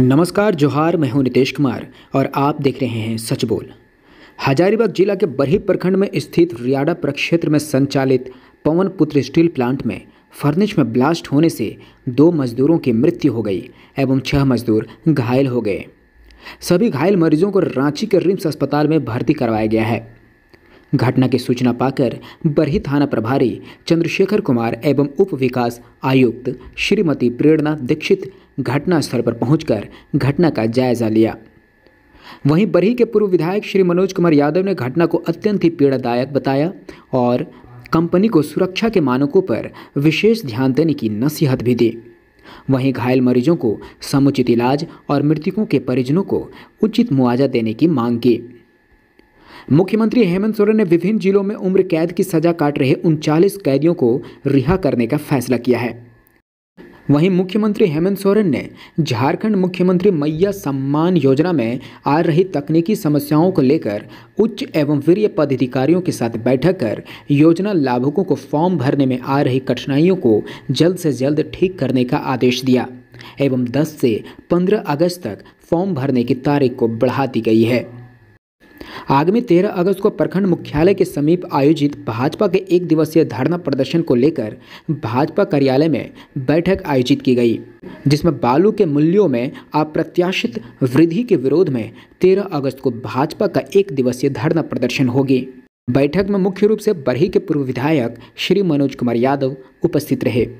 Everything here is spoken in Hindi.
नमस्कार जोहार मैं हूं नितेश कुमार और आप देख रहे हैं सच बोल हजारीबाग जिला के बरही प्रखंड में स्थित रियाडा प्रक्षेत्र में संचालित पवन पुत्र स्टील प्लांट में फर्निश में ब्लास्ट होने से दो मजदूरों की मृत्यु हो गई एवं छह मजदूर घायल हो गए सभी घायल मरीजों को रांची के रिम्स अस्पताल में भर्ती करवाया गया है घटना की सूचना पाकर बरही थाना प्रभारी चंद्रशेखर कुमार एवं उप विकास आयुक्त श्रीमती प्रेरणा दीक्षित घटनास्थल पर पहुंचकर घटना का जायजा लिया वहीं बरही के पूर्व विधायक श्री मनोज कुमार यादव ने घटना को अत्यंत ही पीड़ादायक बताया और कंपनी को सुरक्षा के मानकों पर विशेष ध्यान देने की नसीहत भी दी वहीं घायल मरीजों को समुचित इलाज और मृतकों के परिजनों को उचित मुआवजा देने की मांग की मुख्यमंत्री हेमंत सोरेन ने विभिन्न जिलों में उम्र कैद की सजा काट रहे उनचालीस कैदियों को रिहा करने का फैसला किया है वहीं मुख्यमंत्री हेमंत सोरेन ने झारखंड मुख्यमंत्री मैया सम्मान योजना में आ रही तकनीकी समस्याओं को लेकर उच्च एवं वरीय पदाधिकारियों के साथ बैठक कर योजना लाभुकों को फॉर्म भरने में आ रही कठिनाइयों को जल्द से जल्द ठीक करने का आदेश दिया एवं 10 से 15 अगस्त तक फॉर्म भरने की तारीख को बढ़ा दी गई है आगामी तेरह अगस्त को प्रखंड मुख्यालय के समीप आयोजित भाजपा के एक दिवसीय धरना प्रदर्शन को लेकर भाजपा कार्यालय में बैठक आयोजित की गई जिसमें बालू के मूल्यों में अप्रत्याशित वृद्धि के विरोध में 13 अगस्त को भाजपा का एक दिवसीय धरना प्रदर्शन होगी बैठक में मुख्य रूप से बरही के पूर्व विधायक श्री मनोज कुमार यादव उपस्थित रहे